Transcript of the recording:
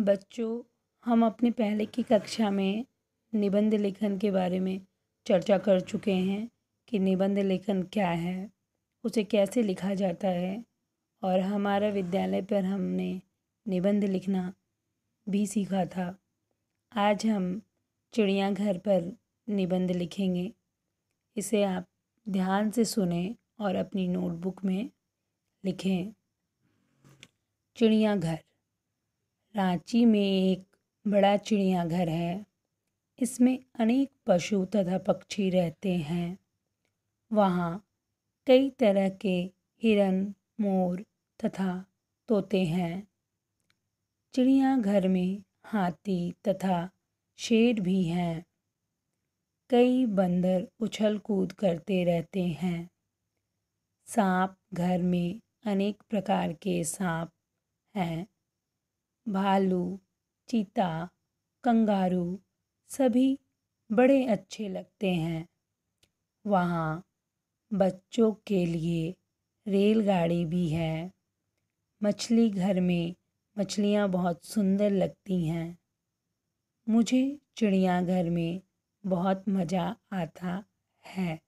बच्चों हम अपने पहले की कक्षा में निबंध लेखन के बारे में चर्चा कर चुके हैं कि निबंध लेखन क्या है उसे कैसे लिखा जाता है और हमारा विद्यालय पर हमने निबंध लिखना भी सीखा था आज हम चिड़ियाघर पर निबंध लिखेंगे इसे आप ध्यान से सुने और अपनी नोटबुक में लिखें चिड़ियाघर रांची में एक बड़ा चिड़ियाघर है इसमें अनेक पशु तथा पक्षी रहते हैं वहाँ कई तरह के हिरन मोर तथा तोते हैं चिड़ियाघर में हाथी तथा शेर भी हैं कई बंदर उछल कूद करते रहते हैं सांप घर में अनेक प्रकार के सांप हैं भालू चीता कंगारू सभी बड़े अच्छे लगते हैं वहाँ बच्चों के लिए रेलगाड़ी भी है मछली घर में मछलियाँ बहुत सुंदर लगती हैं मुझे चिड़ियाघर में बहुत मज़ा आता है